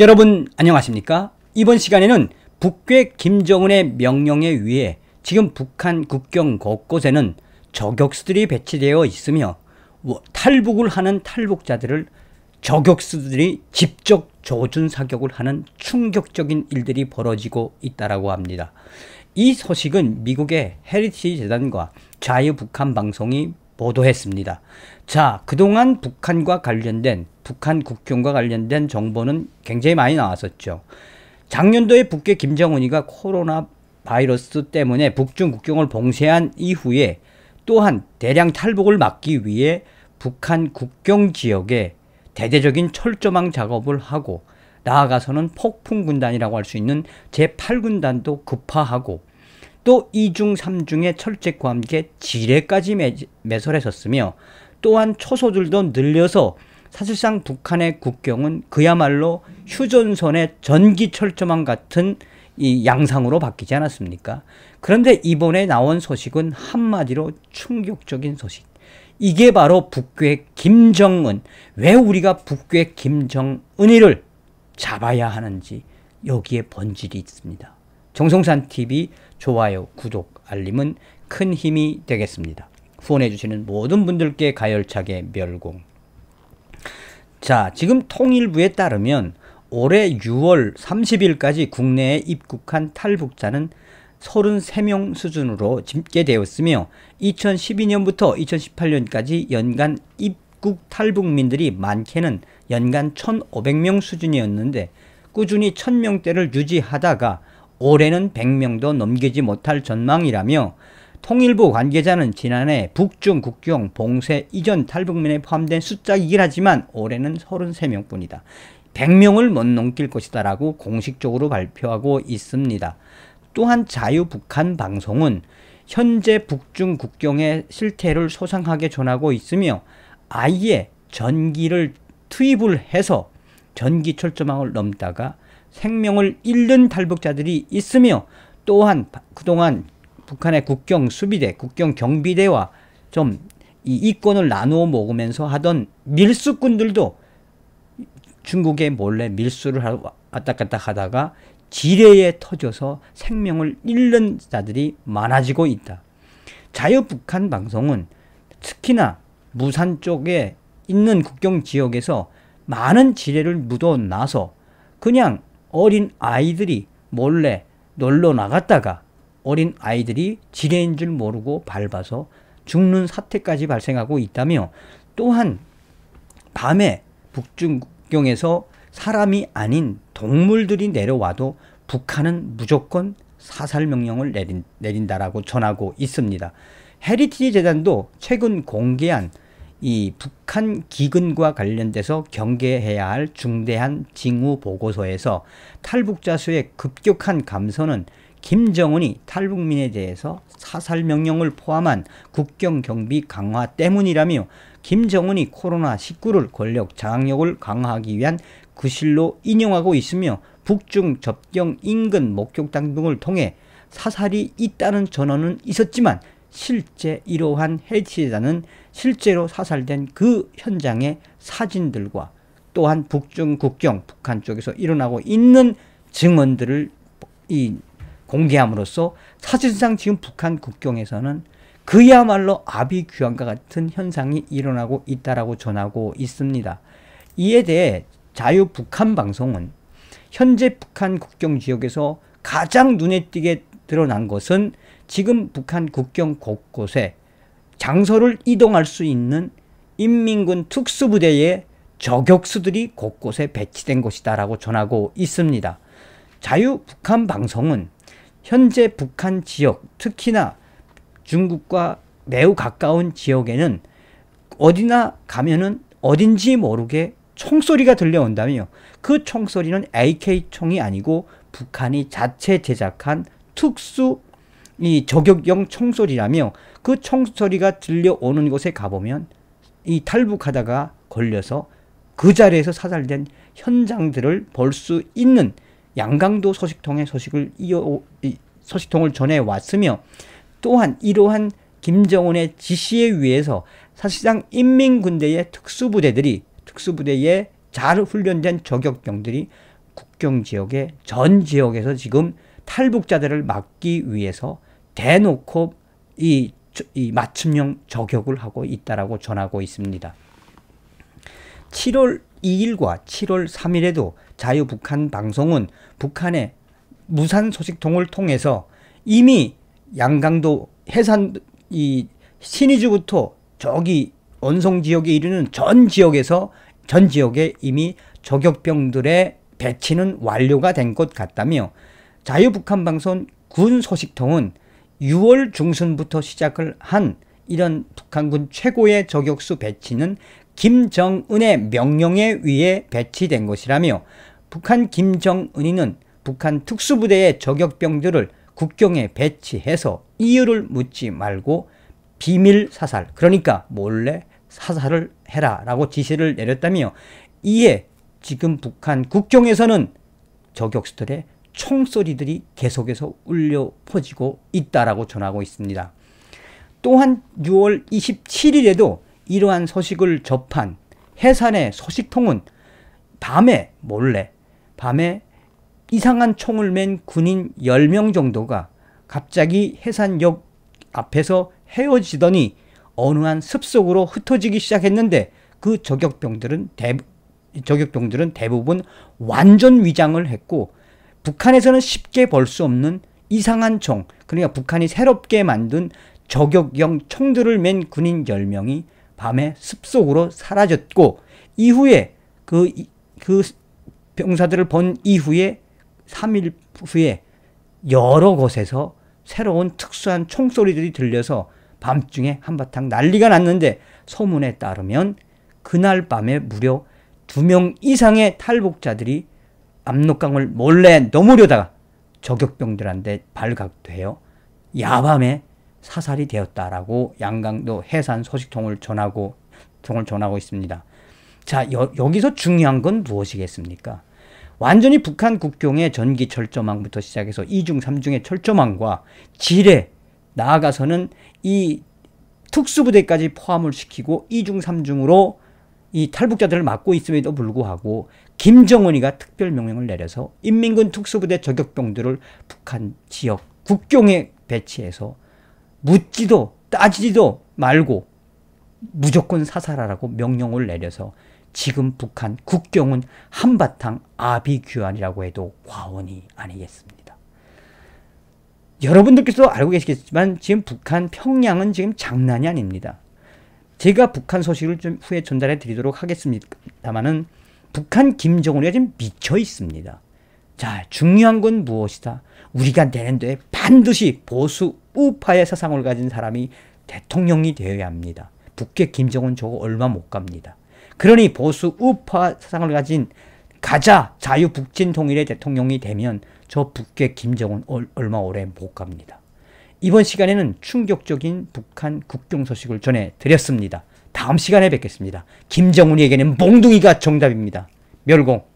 여러분 안녕하십니까? 이번 시간에는 북괴 김정은의 명령에 의해 지금 북한 국경 곳곳에는 저격수들이 배치되어 있으며 탈북을 하는 탈북자들을 저격수들이 직접 조준 사격을 하는 충격적인 일들이 벌어지고 있다라고 합니다. 이 소식은 미국의 헤리티 재단과 자유북한 방송이 보도했습니다. 자, 그동안 북한과 관련된 북한 국경과 관련된 정보는 굉장히 많이 나왔었죠. 작년도에 북계 김정은이가 코로나 바이러스 때문에 북중 국경을 봉쇄한 이후에 또한 대량 탈북을 막기 위해 북한 국경 지역에 대대적인 철조망 작업을 하고 나아가서는 폭풍군단이라고 할 수 있는 제8군단도 급파하고 또 2중, 3중의 철책과 함께 지뢰까지 매, 매설했었으며 또한 초소들도 늘려서 사실상 북한의 국경은 그야말로 휴전선의 전기 철조망 같은 이 양상으로 바뀌지 않았습니까? 그런데 이번에 나온 소식은 한마디로 충격적인 소식. 이게 바로 북괴 김정은. 왜 우리가 북괴 김정은이를 잡아야 하는지 여기에 본질이 있습니다. 정성산 TV 좋아요, 구독, 알림은 큰 힘이 되겠습니다. 후원해 주시는 모든 분들께 가열차게 멸공. 자, 지금 통일부에 따르면 올해 6월 30일까지 국내에 입국한 탈북자는 33명 수준으로 집계되었으며 2012년부터 2018년까지 연간 입국 탈북민들이 많게는 연간 1,500명 수준이었는데 꾸준히 1000명대를 유지하다가 올해는 100명도 넘기지 못할 전망이라며 통일부 관계자는 지난해 북중 국경 봉쇄 이전 탈북민에 포함된 숫자이긴 하지만 올해는 33명뿐이다. 100명을 못 넘길 것이다 라고 공식적으로 발표하고 있습니다. 또한 자유북한 방송은 현재 북중 국경의 실태를 소상하게 전하고 있으며 아예 전기를 투입을 해서 전기 철조망을 넘다가 생명을 잃는 탈북자들이 있으며 또한 그동안 북한의 국경 수비대, 국경 경비대와 좀이권을 나누어 먹으면서 하던 밀수꾼들도 중국에 몰래 밀수를 왔다 갔다 하다가 지뢰에 터져서 생명을 잃는 자들이 많아지고 있다. 자유 북한 방송은 특히나 무산 쪽에 있는 국경 지역에서 많은 지뢰를 묻어놔서 그냥 어린 아이들이 몰래 놀러 나갔다가 어린 아이들이 지뢰인 줄 모르고 밟아서 죽는 사태까지 발생하고 있다며 또한 밤에 북중국경에서 사람이 아닌 동물들이 내려와도 북한은 무조건 사살 명령을 내린, 내린다라고 전하고 있습니다. 헤리티지 재단도 최근 공개한 이 북한 기근과 관련돼서 경계해야 할 중대한 징후 보고서에서 탈북자 수의 급격한 감소는 김정은이 탈북민에 대해서 사살 명령을 포함한 국경 경비 강화 때문이라며 김정은이 코로나19를 권력 장악력을 강화하기 위한 구실로 인용하고 있으며 북중 접경 인근 목격당 등을 통해 사살이 있다는 전언은 있었지만 실제 이러한 해치자는 실제로 사살된 그 현장의 사진들과 또한 북중 국경 북한 쪽에서 일어나고 있는 증언들을 이 공개함으로써 사실상 지금 북한 국경에서는 그야말로 아비 규환과 같은 현상이 일어나고 있다라고 전하고 있습니다. 이에 대해 자유 북한 방송은 현재 북한 국경 지역에서 가장 눈에 띄게 드러난 것은 지금 북한 국경 곳곳에 장소를 이동할 수 있는 인민군 특수부대의 저격수들이 곳곳에 배치된 것이다라고 전하고 있습니다. 자유 북한 방송은 현재 북한 지역, 특히나 중국과 매우 가까운 지역에는 어디나 가면은 어딘지 모르게 총소리가 들려온다며 그 총소리는 AK총이 아니고 북한이 자체 제작한 특수 이 저격용 총소리라며 그 총소리가 들려오는 곳에 가보면 이 탈북하다가 걸려서 그 자리에서 사살된 현장들을 볼 수 있는 양강도 소식통에 소식을 이어 소식통을 전해 왔으며 또한 이러한 김정은의 지시에 의해서 사실상 인민군대의 특수부대들이 특수부대의 잘 훈련된 저격병들이 국경 지역의 전 지역에서 지금 탈북자들을 막기 위해서 대놓고 이, 이 맞춤형 저격을 하고 있다라고 전하고 있습니다. 7월 2일과 7월 3일에도 자유북한 방송은 북한의 무산 소식통을 통해서 이미 양강도 해산 이 신의주부터 저기 원송 지역에 이르는 전 지역에서 전 지역에 이미 저격병들의 배치는 완료가 된 것 같다며 자유북한 방송 군 소식통은 6월 중순부터 시작을 한 이런 북한군 최고의 저격수 배치는 김정은의 명령에 의해 배치된 것이라며 북한 김정은이는 북한 특수부대의 저격병들을 국경에 배치해서 이유를 묻지 말고 비밀 사살 그러니까 몰래 사살을 해라 라고 지시를 내렸다며 이에 지금 북한 국경에서는 저격수들의 총소리들이 계속해서 울려 퍼지고 있다라고 전하고 있습니다. 또한 6월 27일에도 이러한 소식을 접한 해산의 소식통은 밤에 몰래 밤에 이상한 총을 맨 군인 10명 정도가 갑자기 해산역 앞에서 헤어지더니 어느 한 습속으로 흩어지기 시작했는데 그 저격병들은 대, 저격병들은 대부분 완전 위장을 했고 북한에서는 쉽게 볼 수 없는 이상한 총, 그러니까 북한이 새롭게 만든 저격용 총들을 맨 군인 10명이 밤에 습속으로 사라졌고 이후에 그, 그 병사들을 본 이후에 3일 후에 여러 곳에서 새로운 특수한 총소리들이 들려서 밤중에 한바탕 난리가 났는데 소문에 따르면 그날 밤에 무려 두 명 이상의 탈북자들이 압록강을 몰래 넘으려다가 저격병들한테 발각돼요. 야밤에 사살이 되었다라고 양강도 해산 소식통을 전하고 통을 전하고 있습니다. 자 여, 여기서 중요한 건 무엇이겠습니까? 완전히 북한 국경의 전기 철조망부터 시작해서 이중 삼중의 철조망과 지뢰 나아가서는 이 특수부대까지 포함을 시키고 이중 삼중으로 이 탈북자들을 막고 있음에도 불구하고 김정은이가 특별 명령을 내려서 인민군 특수부대 저격병들을 북한 지역 국경에 배치해서 묻지도 따지지도 말고 무조건 사살하라고 명령을 내려서 지금 북한 국경은 한바탕 아비규환이라고 해도 과언이 아니겠습니다. 여러분들께서도 알고 계시겠지만 지금 북한 평양은 지금 장난이 아닙니다. 제가 북한 소식을 좀 후에 전달해 드리도록 하겠습니다만은 북한 김정은이 지금 미쳐 있습니다. 자, 중요한 건 무엇이다? 우리가 내는데 반드시 보수 우파의 사상을 가진 사람이 대통령이 되어야 합니다. 북계 김정은 저거 얼마 못 갑니다. 그러니 보수 우파 사상을 가진 가자 자유 북진 통일의 대통령이 되면 저 북계 김정은 얼마 오래 못 갑니다. 이번 시간에는 충격적인 북한 국경 소식을 전해드렸습니다. 다음 시간에 뵙겠습니다. 김정은에게는 몽둥이가 정답입니다. 멸공.